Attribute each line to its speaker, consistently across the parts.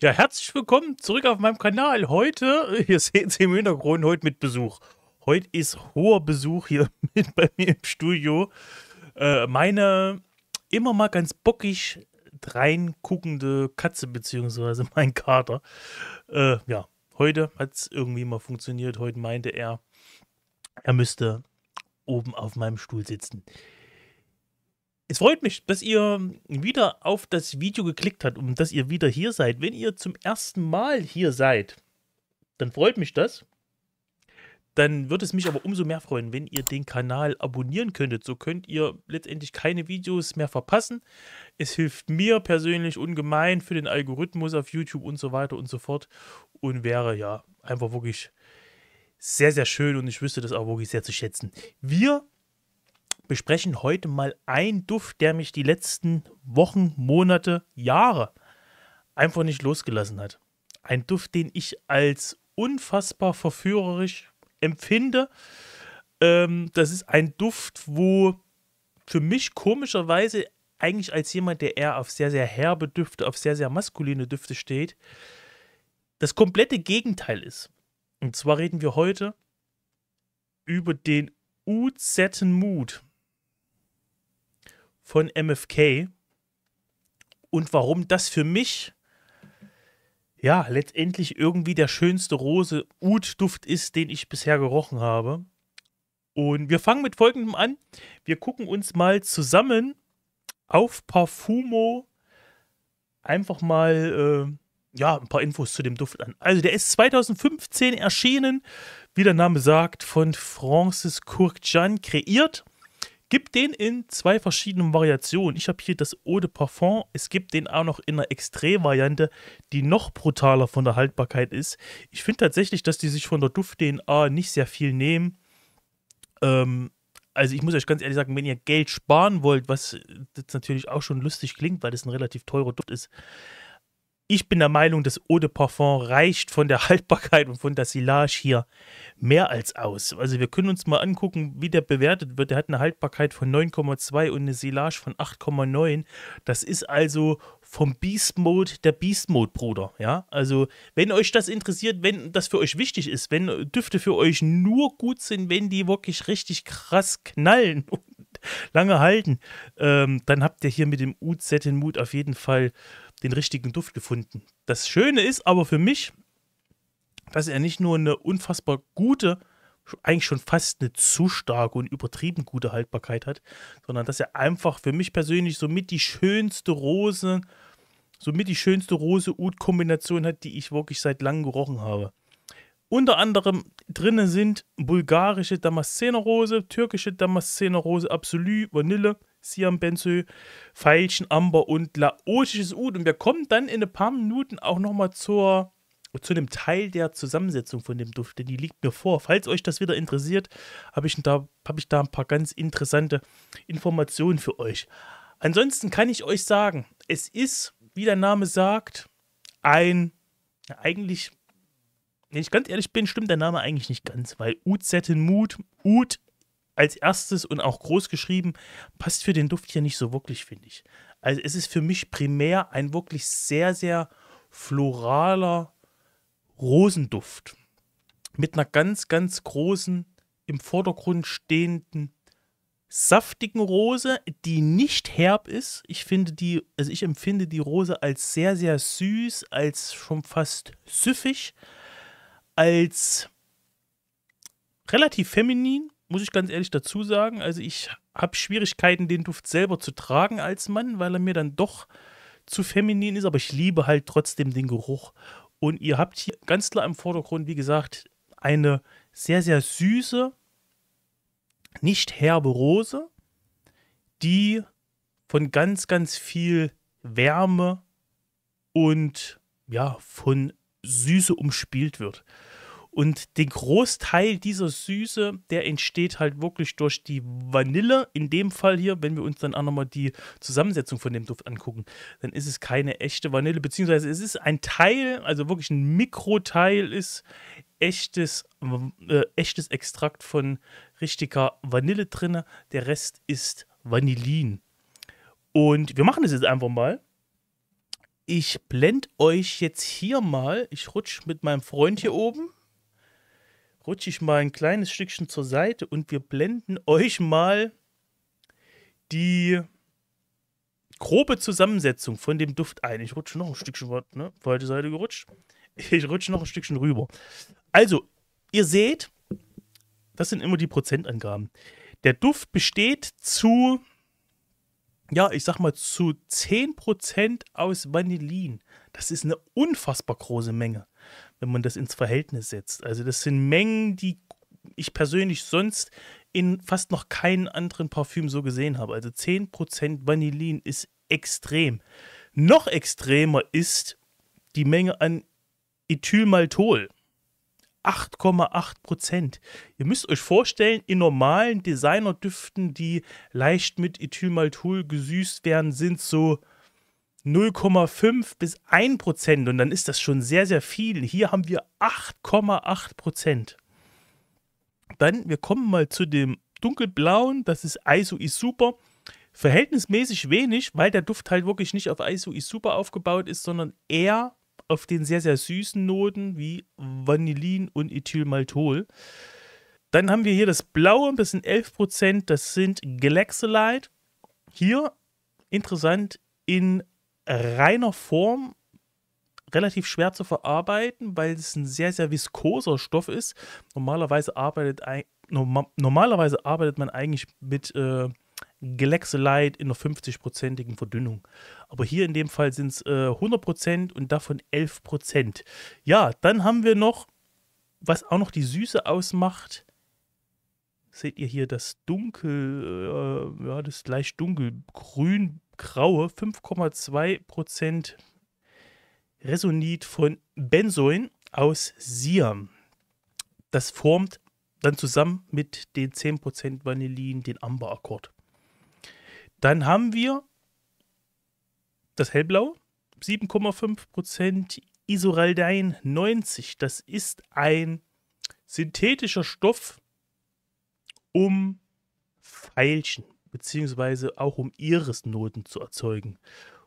Speaker 1: Ja, herzlich willkommen zurück auf meinem Kanal. Heute, hier sehen Sie im Hintergrund, heute mit Besuch. Heute ist hoher Besuch hier mit bei mir im Studio. Äh, meine immer mal ganz bockig reinguckende Katze, beziehungsweise mein Kater. Äh, ja, heute hat es irgendwie mal funktioniert. Heute meinte er, er müsste oben auf meinem Stuhl sitzen. Es freut mich, dass ihr wieder auf das Video geklickt habt und dass ihr wieder hier seid. Wenn ihr zum ersten Mal hier seid, dann freut mich das. Dann würde es mich aber umso mehr freuen, wenn ihr den Kanal abonnieren könntet. So könnt ihr letztendlich keine Videos mehr verpassen. Es hilft mir persönlich ungemein für den Algorithmus auf YouTube und so weiter und so fort. Und wäre ja einfach wirklich sehr, sehr schön und ich wüsste das auch wirklich sehr zu schätzen. Wir besprechen heute mal einen Duft, der mich die letzten Wochen, Monate, Jahre einfach nicht losgelassen hat. Ein Duft, den ich als unfassbar verführerisch empfinde. Ähm, das ist ein Duft, wo für mich komischerweise eigentlich als jemand, der eher auf sehr, sehr herbe Düfte, auf sehr, sehr maskuline Düfte steht, das komplette Gegenteil ist. Und zwar reden wir heute über den UZ-Mut von MFK und warum das für mich ja letztendlich irgendwie der schönste Rose Oud-Duft ist, den ich bisher gerochen habe. Und wir fangen mit folgendem an. Wir gucken uns mal zusammen auf Parfumo einfach mal äh, ja, ein paar Infos zu dem Duft an. Also der ist 2015 erschienen, wie der Name sagt, von Francis Kurkjan kreiert. Gibt den in zwei verschiedenen Variationen. Ich habe hier das Eau de Parfum. Es gibt den auch noch in einer Extré-Variante, die noch brutaler von der Haltbarkeit ist. Ich finde tatsächlich, dass die sich von der Duft-DNA nicht sehr viel nehmen. Ähm, also ich muss euch ganz ehrlich sagen, wenn ihr Geld sparen wollt, was jetzt natürlich auch schon lustig klingt, weil das ein relativ teurer Duft ist, ich bin der Meinung, das Eau de Parfum reicht von der Haltbarkeit und von der Silage hier mehr als aus. Also wir können uns mal angucken, wie der bewertet wird. Der hat eine Haltbarkeit von 9,2 und eine Silage von 8,9. Das ist also vom Beast Mode der Beast Mode, Bruder. Ja, also wenn euch das interessiert, wenn das für euch wichtig ist, wenn Düfte für euch nur gut sind, wenn die wirklich richtig krass knallen und lange halten, ähm, dann habt ihr hier mit dem UZ den Mut auf jeden Fall den richtigen Duft gefunden. Das Schöne ist aber für mich, dass er nicht nur eine unfassbar gute, eigentlich schon fast eine zu starke und übertrieben gute Haltbarkeit hat, sondern dass er einfach für mich persönlich somit die schönste Rose, somit die schönste Rose-Ud-Kombination hat, die ich wirklich seit langem gerochen habe. Unter anderem drinnen sind bulgarische Damaszenerose, türkische Damaszenerose, Rose Vanille, Siam, Benzö, Veilchen, Amber und laotisches Ud. Und wir kommen dann in ein paar Minuten auch nochmal zur zu einem Teil der Zusammensetzung von dem Duft, denn die liegt mir vor. Falls euch das wieder interessiert, habe ich, da, hab ich da ein paar ganz interessante Informationen für euch. Ansonsten kann ich euch sagen, es ist, wie der Name sagt, ein eigentlich, wenn ich ganz ehrlich bin, stimmt der Name eigentlich nicht ganz, weil Ud Mut, Ud als erstes und auch groß geschrieben, passt für den Duft hier nicht so wirklich, finde ich. Also es ist für mich primär ein wirklich sehr, sehr floraler Rosenduft mit einer ganz, ganz großen, im Vordergrund stehenden, saftigen Rose, die nicht herb ist. Ich finde die, also ich empfinde die Rose als sehr, sehr süß, als schon fast süffig, als relativ feminin, muss ich ganz ehrlich dazu sagen, also ich habe Schwierigkeiten, den Duft selber zu tragen als Mann, weil er mir dann doch zu feminin ist, aber ich liebe halt trotzdem den Geruch. Und ihr habt hier ganz klar im Vordergrund, wie gesagt, eine sehr, sehr süße, nicht herbe Rose, die von ganz, ganz viel Wärme und ja, von Süße umspielt wird. Und den Großteil dieser Süße, der entsteht halt wirklich durch die Vanille. In dem Fall hier, wenn wir uns dann auch nochmal die Zusammensetzung von dem Duft angucken, dann ist es keine echte Vanille, beziehungsweise es ist ein Teil, also wirklich ein Mikroteil ist echtes, äh, echtes Extrakt von richtiger Vanille drin. Der Rest ist Vanillin. Und wir machen es jetzt einfach mal. Ich blende euch jetzt hier mal, ich rutsche mit meinem Freund hier oben rutsche ich mal ein kleines Stückchen zur Seite und wir blenden euch mal die grobe Zusammensetzung von dem Duft ein. Ich rutsche noch ein Stückchen, ne? Falsche Seite gerutscht. Ich rutsche noch ein Stückchen rüber. Also, ihr seht, das sind immer die Prozentangaben. Der Duft besteht zu, ja, ich sag mal, zu 10% aus Vanillin. Das ist eine unfassbar große Menge wenn man das ins Verhältnis setzt. Also das sind Mengen, die ich persönlich sonst in fast noch keinem anderen Parfüm so gesehen habe. Also 10% Vanillin ist extrem. Noch extremer ist die Menge an Ethylmaltol. 8,8 Ihr müsst euch vorstellen, in normalen Designerdüften, die leicht mit Ethylmaltol gesüßt werden, sind so 0,5 bis 1 Prozent und dann ist das schon sehr, sehr viel. Hier haben wir 8,8 Prozent. Dann, wir kommen mal zu dem dunkelblauen, das ist ISO ist super. Verhältnismäßig wenig, weil der Duft halt wirklich nicht auf ISO ist super aufgebaut ist, sondern eher auf den sehr, sehr süßen Noten wie Vanillin und Ethylmaltol. Dann haben wir hier das Blaue, das sind 11%, das sind Galaxolite. Hier, interessant, in reiner Form relativ schwer zu verarbeiten, weil es ein sehr, sehr viskoser Stoff ist. Normalerweise arbeitet, normalerweise arbeitet man eigentlich mit äh, Galaxolite in einer 50-prozentigen Verdünnung. Aber hier in dem Fall sind es äh, 100% und davon 11%. Ja, dann haben wir noch, was auch noch die Süße ausmacht, seht ihr hier das dunkel, äh, ja, das leicht dunkelgrün-graue 5,2% Resonit von Benzoin aus Siam. Das formt dann zusammen mit den 10% Vanillin den Amber-Akkord. Dann haben wir das Hellblau, 7,5% Isoraldein 90. Das ist ein synthetischer Stoff, um Veilchen, beziehungsweise auch um Iris-Noten zu erzeugen.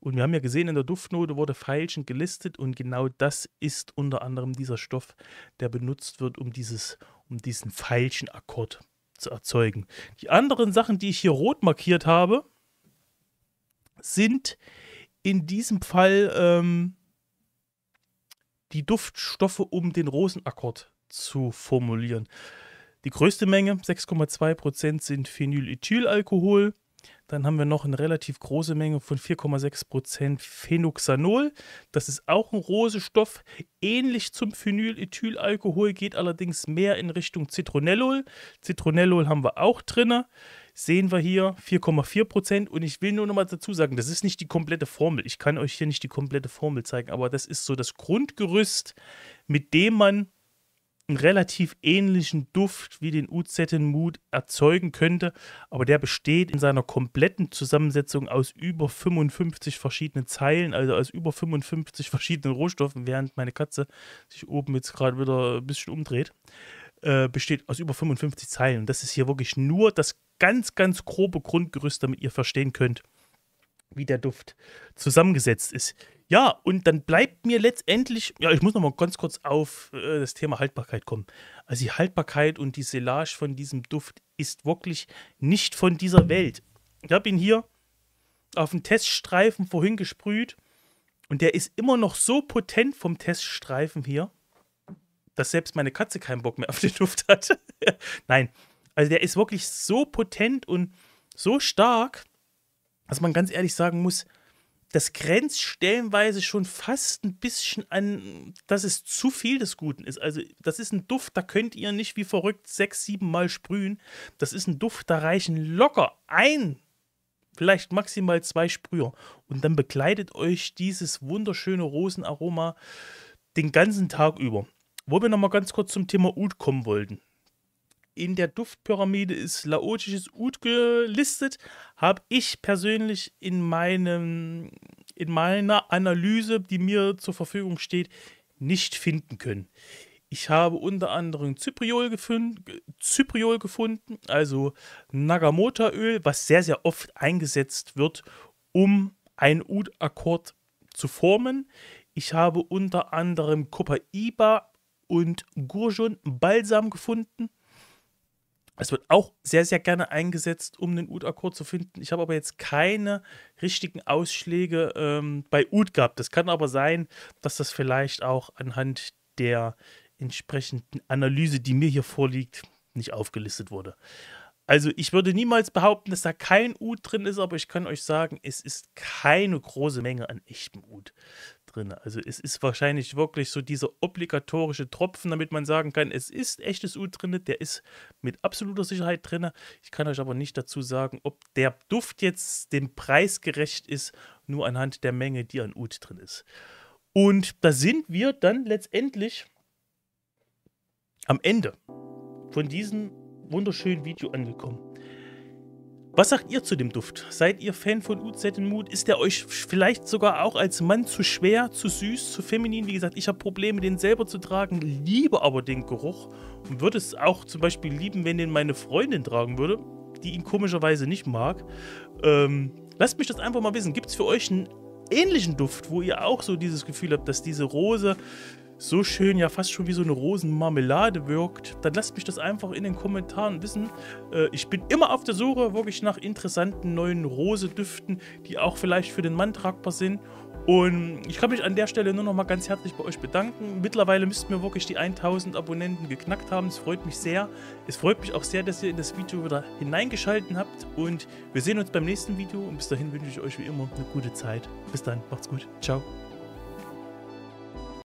Speaker 1: Und wir haben ja gesehen, in der Duftnote wurde Veilchen gelistet und genau das ist unter anderem dieser Stoff, der benutzt wird, um, dieses, um diesen Veilchenakkord zu erzeugen. Die anderen Sachen, die ich hier rot markiert habe, sind in diesem Fall ähm, die Duftstoffe, um den Rosenakkord zu formulieren. Die größte Menge, 6,2%, sind Phenylethylalkohol. Dann haben wir noch eine relativ große Menge von 4,6% Phenoxanol. Das ist auch ein Rosestoff, ähnlich zum Phenylethylalkohol, geht allerdings mehr in Richtung Zitronellol. Zitronellol haben wir auch drin. Sehen wir hier 4,4%. Und ich will nur noch mal dazu sagen, das ist nicht die komplette Formel. Ich kann euch hier nicht die komplette Formel zeigen, aber das ist so das Grundgerüst, mit dem man einen relativ ähnlichen Duft wie den UZ Mood erzeugen könnte, aber der besteht in seiner kompletten Zusammensetzung aus über 55 verschiedenen Zeilen, also aus über 55 verschiedenen Rohstoffen, während meine Katze sich oben jetzt gerade wieder ein bisschen umdreht, äh, besteht aus über 55 Zeilen. Und das ist hier wirklich nur das ganz, ganz grobe Grundgerüst, damit ihr verstehen könnt, wie der Duft zusammengesetzt ist. Ja, und dann bleibt mir letztendlich, ja, ich muss nochmal ganz kurz auf äh, das Thema Haltbarkeit kommen. Also die Haltbarkeit und die Silage von diesem Duft ist wirklich nicht von dieser Welt. Ich habe ihn hier auf dem Teststreifen vorhin gesprüht und der ist immer noch so potent vom Teststreifen hier, dass selbst meine Katze keinen Bock mehr auf den Duft hat. Nein, also der ist wirklich so potent und so stark, dass man ganz ehrlich sagen muss, das grenzt stellenweise schon fast ein bisschen an, dass es zu viel des Guten ist. Also, das ist ein Duft, da könnt ihr nicht wie verrückt sechs, sieben Mal sprühen. Das ist ein Duft, da reichen locker ein, vielleicht maximal zwei Sprüher. Und dann begleitet euch dieses wunderschöne Rosenaroma den ganzen Tag über. Wo wir nochmal ganz kurz zum Thema Ud kommen wollten in der Duftpyramide ist laotisches Ud gelistet, habe ich persönlich in, meinem, in meiner Analyse, die mir zur Verfügung steht, nicht finden können. Ich habe unter anderem Zypriol, gefund, Zypriol gefunden, also Nagamotaöl, was sehr, sehr oft eingesetzt wird, um einen Ud-Akkord zu formen. Ich habe unter anderem Copaiba und Gurjun Balsam gefunden. Es wird auch sehr, sehr gerne eingesetzt, um den Ud-Akkord zu finden. Ich habe aber jetzt keine richtigen Ausschläge ähm, bei Ud gehabt. Das kann aber sein, dass das vielleicht auch anhand der entsprechenden Analyse, die mir hier vorliegt, nicht aufgelistet wurde. Also ich würde niemals behaupten, dass da kein Ud drin ist, aber ich kann euch sagen, es ist keine große Menge an echtem Ud drin. Also es ist wahrscheinlich wirklich so dieser obligatorische Tropfen, damit man sagen kann, es ist echtes Ud drin, der ist mit absoluter Sicherheit drin. Ich kann euch aber nicht dazu sagen, ob der Duft jetzt dem Preis gerecht ist, nur anhand der Menge, die an Ud drin ist. Und da sind wir dann letztendlich am Ende von diesem wunderschönen Video angekommen. Was sagt ihr zu dem Duft? Seid ihr Fan von UZ Mut? Ist der euch vielleicht sogar auch als Mann zu schwer, zu süß, zu feminin? Wie gesagt, ich habe Probleme, den selber zu tragen, liebe aber den Geruch und würde es auch zum Beispiel lieben, wenn den meine Freundin tragen würde, die ihn komischerweise nicht mag. Ähm, lasst mich das einfach mal wissen. Gibt es für euch einen ähnlichen Duft, wo ihr auch so dieses Gefühl habt, dass diese Rose so schön, ja fast schon wie so eine Rosenmarmelade wirkt, dann lasst mich das einfach in den Kommentaren wissen. Äh, ich bin immer auf der Suche wirklich nach interessanten neuen Rosedüften, die auch vielleicht für den Mann tragbar sind. Und ich kann mich an der Stelle nur noch mal ganz herzlich bei euch bedanken. Mittlerweile müssten wir wirklich die 1000 Abonnenten geknackt haben. Es freut mich sehr. Es freut mich auch sehr, dass ihr in das Video wieder hineingeschalten habt. Und wir sehen uns beim nächsten Video. Und bis dahin wünsche ich euch wie immer eine gute Zeit. Bis dann, macht's gut. Ciao.